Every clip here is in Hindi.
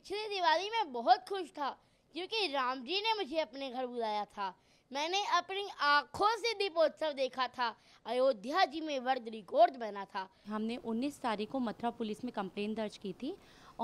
पिछली दिवाली में बहुत खुश था क्योंकि राम जी ने मुझे अपने घर बुलाया था मैंने अपनी आंखों से दीपोत्सव देखा था अयोध्या जी में वर्ग रिकॉर्ड बना था हमने 19 तारीख को मथुरा पुलिस में कंप्लेन दर्ज की थी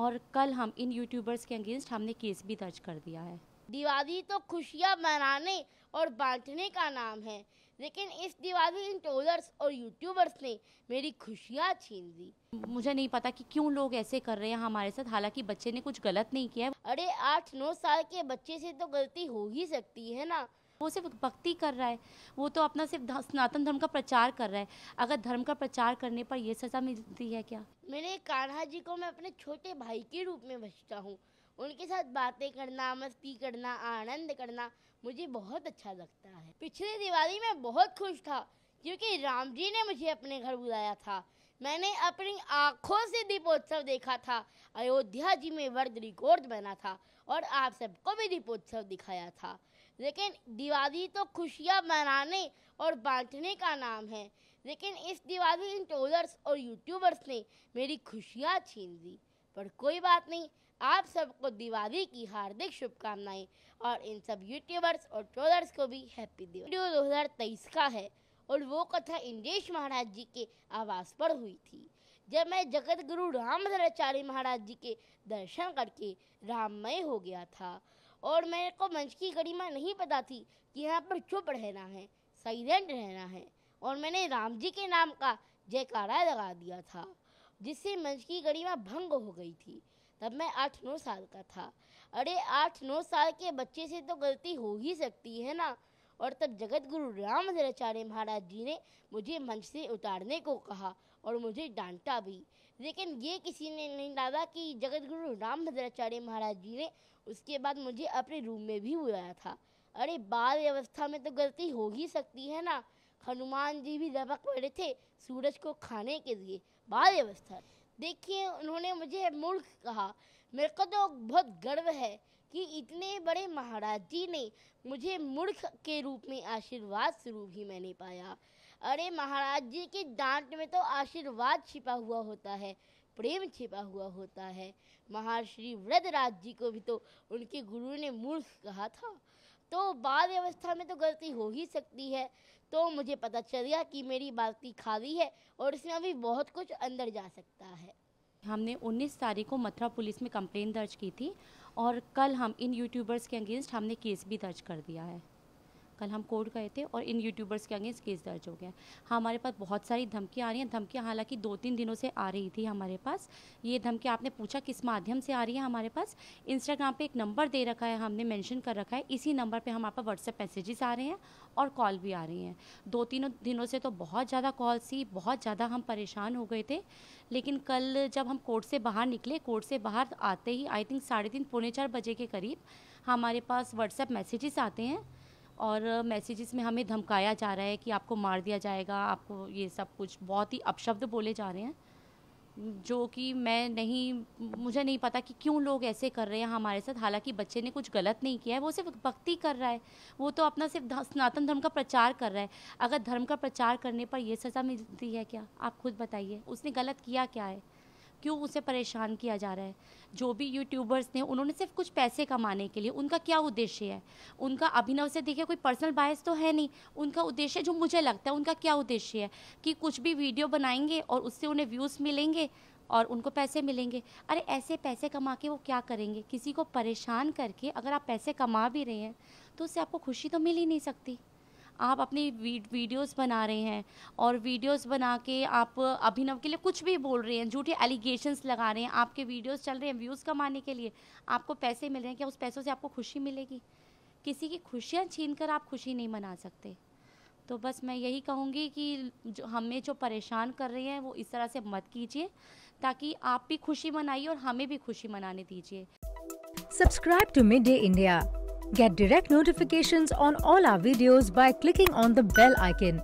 और कल हम इन यूट्यूबर्स के अगेंस्ट हमने केस भी दर्ज कर दिया है दिवाली तो खुशियाँ मनाने और बांटने का नाम है लेकिन इस दिवाली इन ट्रोलर्स और यूट्यूबर्स ने मेरी खुशियाँ छीन ली मुझे नहीं पता कि क्यों लोग ऐसे कर रहे हैं हमारे साथ हालांकि बच्चे ने कुछ गलत नहीं किया अरे आठ नौ साल के बच्चे से तो गलती हो ही सकती है ना वो सिर्फ भक्ति कर रहा है वो तो अपना सिर्फ सनातन धर्म का प्रचार कर रहा है अगर धर्म का प्रचार करने पर यह सजा मिलती है क्या मेरे कान्हा जी को मैं अपने छोटे भाई के रूप में बचता हूँ उनके साथ बातें करना मस्ती करना आनंद करना मुझे बहुत अच्छा लगता है पिछले दिवाली में बहुत खुश था क्योंकि राम जी ने मुझे अपने घर बुलाया था मैंने अपनी आंखों से दीपोत्सव देखा था अयोध्या जी में वर्ग रिकॉर्ड बना था और आप सबको भी दीपोत्सव दिखाया था लेकिन दिवाली तो खुशियाँ मनाने और बांटने का नाम है लेकिन इस दिवाली इन ट्रोलर्स और यूट्यूबर्स ने मेरी खुशियाँ छीन ली पर कोई बात नहीं आप सबको दिवाली की हार्दिक शुभकामनाएं और इन सब यूट्यूबर्स और ट्रोलर्स को भी हैप्पी दिवाली दो हज़ार तेईस का है और वो कथा इंद्रेश महाराज जी के आवास पर हुई थी जब मैं जगत गुरु रामधराचार्य महाराज जी के दर्शन करके राममय हो गया था और मेरे को मंच की गरिमा नहीं पता थी कि यहाँ पर चुप रहना है साइलेंट रहना है और मैंने राम जी के नाम का जयकारा लगा दिया था जिससे मंच की गरिमा भंग हो गई थी तब मैं आठ नौ साल का था अरे आठ नौ साल के बच्चे से तो गलती हो ही सकती है ना और तब जगत गुरु रामचार्य महाराज जी ने मुझे मंच से उतारने को कहा और मुझे डांटा भी लेकिन ये किसी ने नहीं डाला कि जगत गुरु रामभद्राचार्य महाराज जी ने उसके बाद मुझे अपने रूम में भी बुलाया था अरे बाल व्यवस्था में तो गलती हो ही सकती है ना हनुमान जी भी लपक पड़े थे सूरज को खाने के लिए बाल व्यवस्था देखिए उन्होंने मुझे मूर्ख कहा मेरे को तो बहुत गर्व है कि इतने बड़े महाराज जी ने मुझे मूर्ख के रूप में आशीर्वाद स्वरूप ही मैंने पाया अरे महाराज जी के डांट में तो आशीर्वाद छिपा हुआ होता है प्रेम छिपा हुआ होता है महाश्री व्रतराज जी को भी तो उनके गुरु ने मूर्ख कहा था तो बाल व्यवस्था में तो गलती हो ही सकती है तो मुझे पता चल गया कि मेरी बाल्टी खाली है और इसमें अभी बहुत कुछ अंदर जा सकता है हमने 19 तारीख को मथुरा पुलिस में कंप्लेन दर्ज की थी और कल हम इन यूट्यूबर्स के अगेंस्ट हमने केस भी दर्ज कर दिया है कल हम कोर्ट गए थे और इन यूट्यूबर्स के अगेंस्ट केस दर्ज हो गया हाँ, हमारे पास बहुत सारी धमकियाँ आ रही हैं धमकियाँ हालांकि दो तीन दिनों से आ रही थी हमारे पास ये धमकी आपने पूछा किस माध्यम से आ रही है हमारे पास इंस्टाग्राम पर एक नंबर दे रखा है हमने मैंशन कर रखा है इसी नंबर पर हमारे पास व्हाट्सएप मैसेजेस आ रहे हैं और कॉल भी आ रही हैं दो तीनों दिनों से तो बहुत ज़्यादा कॉल थी बहुत ज़्यादा हम परेशान हो गए थे लेकिन कल जब हम कोर्ट से बाहर निकले कोर्ट से बाहर आते ही आई थिंक साढ़े तीन पौने चार बजे के करीब हमारे पास व्हाट्सएप मैसेजेस आते हैं और मैसेजेस में हमें धमकाया जा रहा है कि आपको मार दिया जाएगा आपको ये सब कुछ बहुत ही अपशब्द बोले जा रहे हैं जो कि मैं नहीं मुझे नहीं पता कि क्यों लोग ऐसे कर रहे हैं हमारे साथ हालांकि बच्चे ने कुछ गलत नहीं किया है वो सिर्फ भक्ति कर रहा है वो तो अपना सिर्फ सनातन धर्म का प्रचार कर रहा है अगर धर्म का प्रचार करने पर यह सज़ा मिलती है क्या आप खुद बताइए उसने गलत किया क्या है क्यों उसे परेशान किया जा रहा है जो भी यूट्यूबर्स ने उन्होंने सिर्फ कुछ पैसे कमाने के लिए उनका क्या उद्देश्य है उनका अभिनव से देखिए कोई पर्सनल बायस तो है नहीं उनका उद्देश्य जो मुझे लगता है उनका क्या उद्देश्य है कि कुछ भी वीडियो बनाएंगे और उससे उन्हें व्यूज़ मिलेंगे और उनको पैसे मिलेंगे अरे ऐसे पैसे कमा के वो क्या करेंगे किसी को परेशान करके अगर आप पैसे कमा भी रहे हैं तो उससे आपको खुशी तो मिल ही नहीं सकती आप अपनी वीडियोस बना रहे हैं और वीडियोस बना के आप अभिनव के लिए कुछ भी बोल रहे हैं झूठे एलिगेशंस लगा रहे हैं आपके वीडियोस चल रहे हैं व्यूज़ कमाने के लिए आपको पैसे मिल रहे हैं क्या उस पैसों से आपको खुशी मिलेगी किसी की खुशियाँ छीन कर आप खुशी नहीं मना सकते तो बस मैं यही कहूँगी कि जो हमें जो परेशान कर रहे हैं वो इस तरह से मत कीजिए ताकि आप भी खुशी मनाइए और हमें भी खुशी मनाने दीजिए subscribe to Mid Day India Get direct notifications on all our videos by clicking on the bell icon.